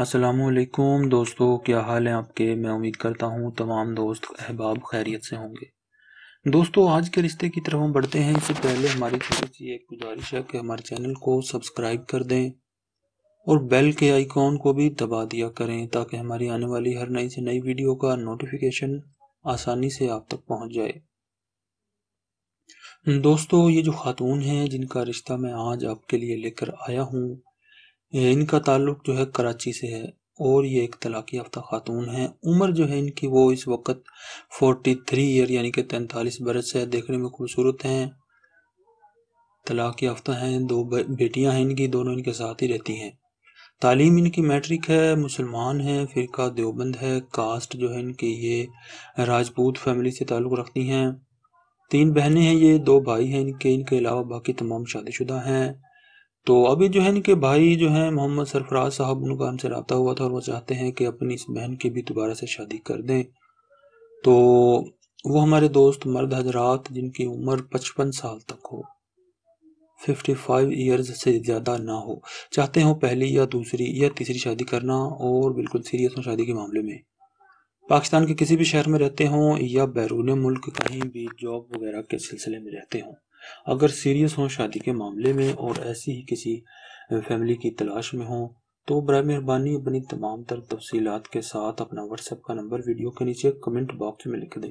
असलकुम दोस्तों क्या हाल है आपके मैं उम्मीद करता हूँ तमाम दोस्त अहबाब खैरियत से होंगे दोस्तों आज के रिश्ते की तरफ हम बढ़ते हैं इससे पहले हमारी छोटी सी एक गुजारिश है कि हमारे चैनल को सब्सक्राइब कर दें और बेल के आइकॉन को भी दबा दिया करें ताकि हमारी आने वाली हर नई से नई वीडियो का नोटिफिकेशन आसानी से आप तक पहुँच जाए दोस्तों ये जो खातून हैं जिनका रिश्ता मैं आज आपके लिए लेकर आया हूँ ये इनका ताल्लुक जो है कराची से है और ये एक तलाक़ याफ्ता खातून है उम्र जो है इनकी वो इस वक्त फोर्टी थ्री ईयर यानी कि तैंतालीस बरस है देखने में खूबसूरत हैं तलाक़ याफ्ता हैं दो बेटियां हैं इनकी दोनों इनके साथ ही रहती हैं तालीम इनकी मैट्रिक है मुसलमान है फ़िरका देवबंद है कास्ट जो है इनकी ये राजपूत फैमिली से ताल्लुक़ रखती हैं तीन बहनें हैं ये दो भाई हैं इनके इनके अलावा बाकी तमाम शादीशुदा हैं तो अभी जो है इनके भाई जो है मोहम्मद सरफराज साहब उनका हमसे रबता हुआ था और वो चाहते हैं कि अपनी इस बहन की भी दोबारा से शादी कर दें तो वो हमारे दोस्त मर्द हजरात जिनकी उम्र पचपन साल तक हो फिफ्टी फाइव ईयर्स से ज़्यादा ना हो चाहते हो पहली या दूसरी या तीसरी शादी करना और बिल्कुल सीरियस हो शादी के मामले में पाकिस्तान के किसी भी शहर में रहते हों या बैरून मुल्क कहीं भी जॉब वगैरह के सिलसिले में रहते हों अगर सीरियस हों शादी के मामले में और ऐसी ही किसी फैमिली की तलाश में हों तो बर मेहरबानी अपनी तमाम तर तफसीत के साथ अपना व्हाट्सएप का नंबर वीडियो के नीचे कमेंट बॉक्स में लिख दें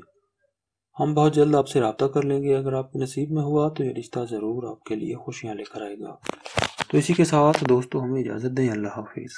हम बहुत जल्द आपसे रबता कर लेंगे अगर आपके नसीब में हुआ तो ये रिश्ता ज़रूर आपके लिए खुशियाँ लेकर आएगा तो इसी के साथ दोस्तों हमें इजाज़त दें अल्लाह हाफिज़